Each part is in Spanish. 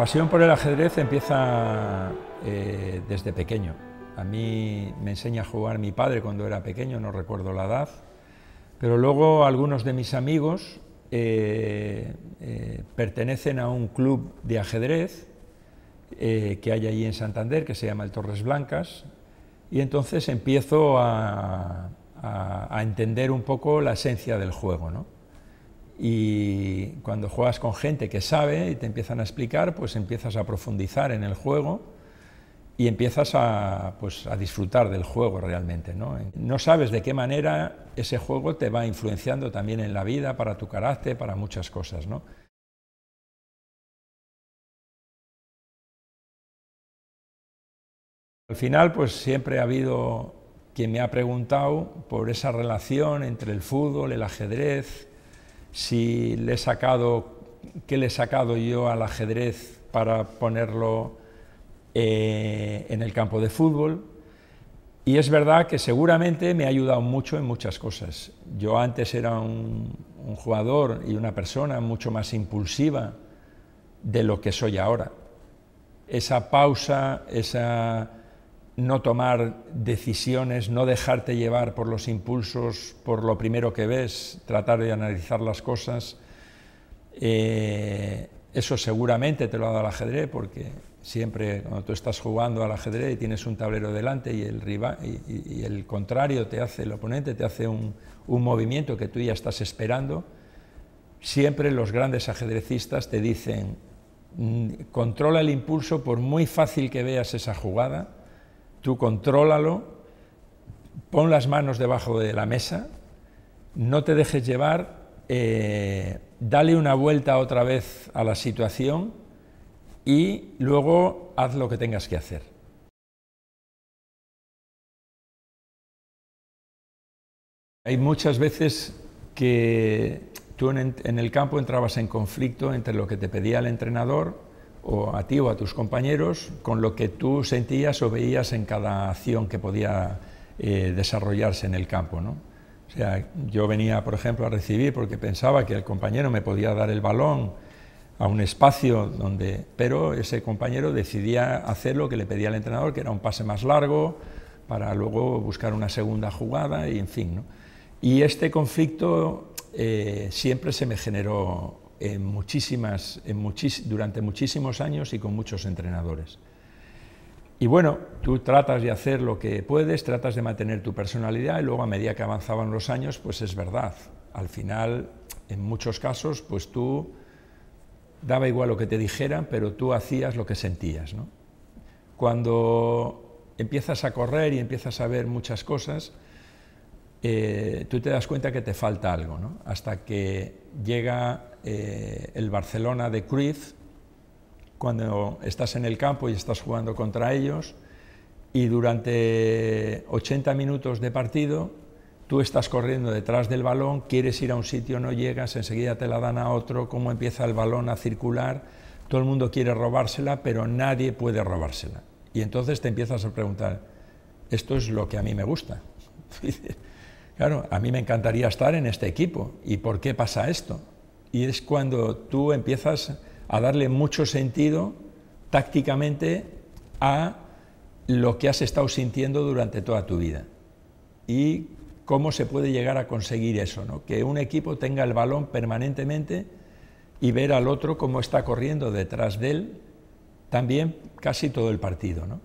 pasión por el ajedrez empieza eh, desde pequeño. A mí me enseña a jugar mi padre cuando era pequeño, no recuerdo la edad, pero luego algunos de mis amigos eh, eh, pertenecen a un club de ajedrez que hay allí en Santander, que se llama el Torres Blancas, y entonces empiezo a, a entender un poco la esencia del juego. ¿no? y cuando juegas con gente que sabe y te empiezan a explicar, pues empiezas a profundizar en el juego y empiezas a, pues, disfrutar del juego realmente. ¿no? sabes de qué manera ese juego te va influenciando también en la vida, para tu carácter, para muchas cosas. Al final, pues siempre ha habido quien me ha preguntado por esa relación entre el fútbol, el ajedrez, si le he sacado, qué le he sacado yo al ajedrez para ponerlo eh, en el campo de fútbol. Y es verdad que seguramente me ha ayudado mucho en muchas cosas. Yo antes era un jugador y una persona mucho más impulsiva de lo que soy ahora. Esa pausa, esa no tomar decisiones, no dejarte llevar por los impulsos, por lo primero que ves, tratar de analizar las cosas. Eh, eso seguramente te lo ha dado el ajedrez, porque siempre cuando tú estás jugando al ajedrez y tienes un tablero delante y el, y, el contrario te hace, el oponente te hace un, un, movimiento que tú ya estás esperando, siempre los grandes ajedrecistas te dicen, mm, controla el impulso por muy fácil que veas esa jugada, tú contrólalo, pon las manos debajo de la mesa, no te dejes llevar, eh, dale una vuelta otra vez a la situación y luego haz lo que tengas que hacer. Hay muchas veces que tú en el campo entrabas en conflicto entre lo que te pedía el entrenador o a ti o a tus compañeros con lo que tú sentías o veías en cada acción que podía eh, desarrollarse en el campo. ¿no? O sea, yo venía, por ejemplo, a recibir porque pensaba que el compañero me podía dar el balón a un espacio donde, pero ese compañero decidía hacer lo que le pedía el entrenador, que era un pase más largo para luego buscar una segunda jugada y en fin. Y este conflicto eh, siempre se me generó muchísimas, durante muchísimos años y con muchos entrenadores. Y bueno, tú tratas de hacer lo que puedes, tratas de mantener tu personalidad y luego a medida que avanzaban los años, pues es verdad. Al final, en muchos casos, pues tú daba igual lo que te dijeran, pero tú hacías lo que sentías. Cuando empiezas a correr y empiezas a ver muchas cosas, eh, tú te das cuenta que te falta algo, ¿no? hasta que llega eh, el Barcelona de Cruz cuando estás en el campo y estás jugando contra ellos, y durante 80 minutos de partido tú estás corriendo detrás del balón, quieres ir a un sitio, no llegas, enseguida te la dan a otro, cómo empieza el balón a circular, todo el mundo quiere robársela, pero nadie puede robársela. Y entonces te empiezas a preguntar, esto es lo que a mí me gusta. Claro, a mí me encantaría estar en este equipo. ¿Y por qué pasa esto? Y es cuando tú empiezas a darle mucho sentido tácticamente a lo que has estado sintiendo durante toda tu vida. Y cómo se puede llegar a conseguir eso, ¿no? que un equipo tenga el balón permanentemente y ver al otro cómo está corriendo detrás de él también casi todo el partido. ¿no?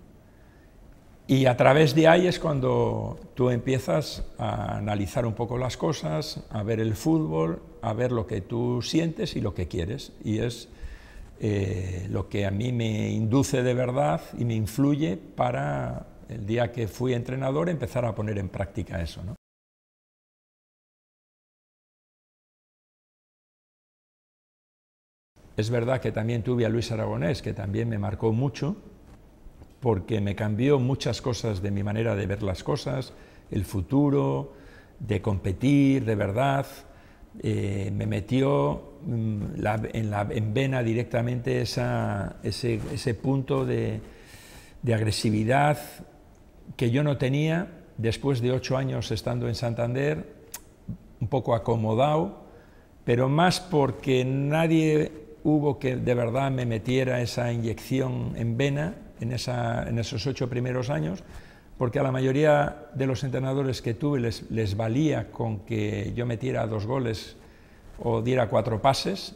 Y a través de ahí es cuando tú empiezas a analizar un poco las cosas, a ver el fútbol, a ver lo que tú sientes y lo que quieres. Y es eh, lo que a mí me induce de verdad y me influye para el día que fui entrenador empezar a poner en práctica eso. ¿no? Es verdad que también tuve a Luis Aragonés, que también me marcó mucho, porque me cambió muchas cosas de mi manera de ver las cosas, el futuro, de competir de verdad, eh, me metió mm, en, en, vena directamente ese, punto de, de, agresividad que yo no tenía después de ocho años estando en Santander, un poco acomodado, pero más porque nadie hubo que de verdad me metiera esa inyección en vena en, esos ocho primeros años, porque a la mayoría de los entrenadores que tuve les, valía con que yo metiera dos goles o diera cuatro pases,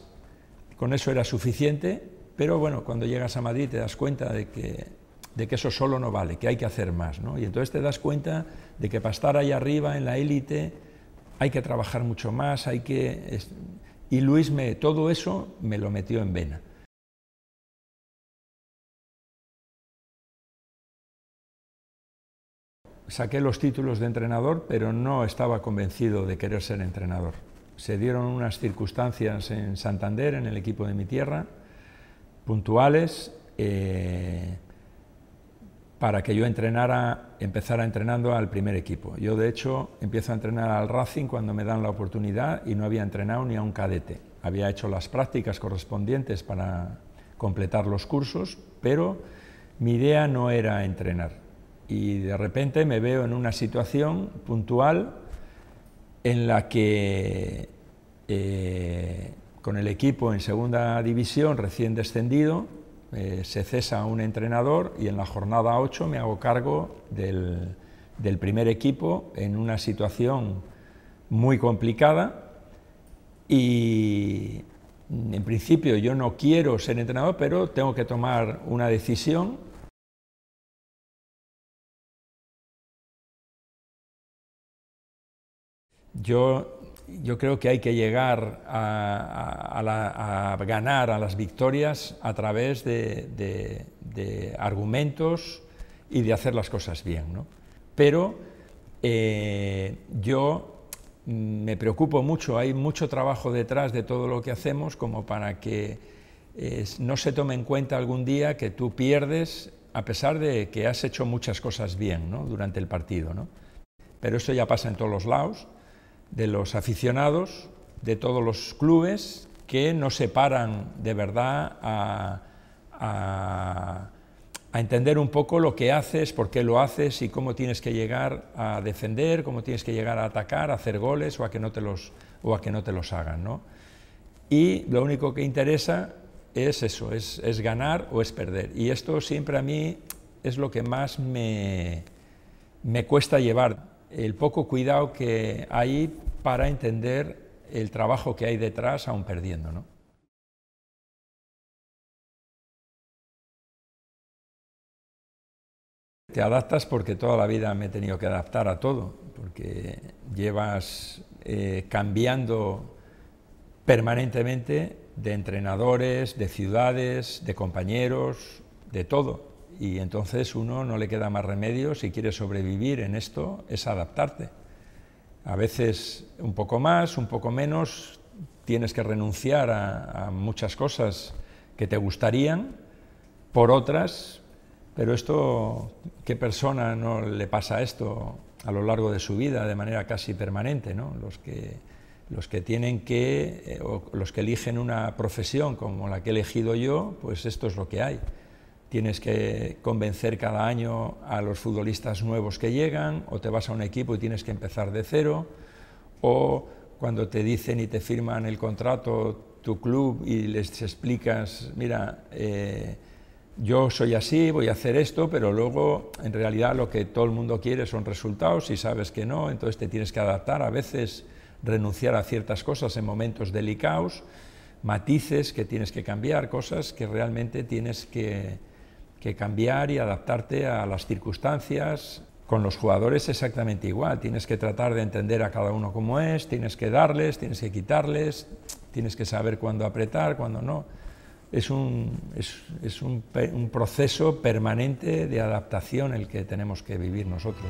con eso era suficiente, pero bueno, cuando llegas a Madrid te das cuenta de que, eso solo no vale, que hay que hacer más, ¿no? Y entonces te das cuenta de que para estar ahí arriba en la élite hay que trabajar mucho más, hay que... Y Luis me, todo eso me lo metió en vena. saqué los títulos de entrenador, pero no estaba convencido de querer ser entrenador. Se dieron unas circunstancias en Santander, en el equipo de mi tierra, puntuales, eh, para que yo empezara entrenando al primer equipo. Yo, de hecho, empiezo a entrenar al Racing cuando me dan la oportunidad y no había entrenado ni a un cadete. Había hecho las prácticas correspondientes para completar los cursos, pero mi idea no era entrenar y de repente me veo en una situación puntual en la que eh, con el equipo en segunda división recién descendido eh, se cesa un entrenador y en la jornada 8 me hago cargo del, del primer equipo en una situación muy complicada y en principio yo no quiero ser entrenador, pero tengo que tomar una decisión Yo, yo creo que hay que llegar a, ganar a las victorias a través de, argumentos y de hacer las cosas bien. ¿no? Pero eh, yo me preocupo mucho, hay mucho trabajo detrás de todo lo que hacemos como para que eh, no se tome en cuenta algún día que tú pierdes a pesar de que has hecho muchas cosas bien ¿no? durante el partido. ¿no? Pero eso ya pasa en todos los lados de los aficionados, de todos los clubes que no se paran de verdad a, entender un poco lo que haces, por qué lo haces y cómo tienes que llegar a defender, cómo tienes que llegar a atacar, a hacer goles o a que no te los, o que no te los hagan. ¿no? Y lo único que interesa es eso, es, ganar o es perder. Y esto siempre a mí es lo que más me, me cuesta llevar el poco cuidado que hay para entender el trabajo que hay detrás, aún perdiendo. ¿no? Te adaptas porque toda la vida me he tenido que adaptar a todo, porque llevas eh, cambiando permanentemente de entrenadores, de ciudades, de compañeros, de todo y entonces uno no le queda más remedio si quiere sobrevivir en esto es adaptarte. A veces un poco más, un poco menos, tienes que renunciar a, muchas cosas que te gustarían por otras, pero esto, ¿qué persona no le pasa esto a lo largo de su vida de manera casi permanente? ¿no? Los, que, los que tienen que, eh, o los que eligen una profesión como la que he elegido yo, pues esto es lo que hay tienes que convencer cada año a los futbolistas nuevos que llegan, o te vas a un equipo y tienes que empezar de cero, o cuando te dicen y te firman el contrato tu club y les explicas, mira, eh, yo soy así, voy a hacer esto, pero luego en realidad lo que todo el mundo quiere son resultados y sabes que no, entonces te tienes que adaptar, a veces renunciar a ciertas cosas en momentos delicados, matices que tienes que cambiar, cosas que realmente tienes que, que cambiar y adaptarte a las circunstancias. Con los jugadores exactamente igual, tienes que tratar de entender a cada uno cómo es, tienes que darles, tienes que quitarles, tienes que saber cuándo apretar, cuándo no. Es un, es, un, proceso permanente de adaptación el que tenemos que vivir nosotros.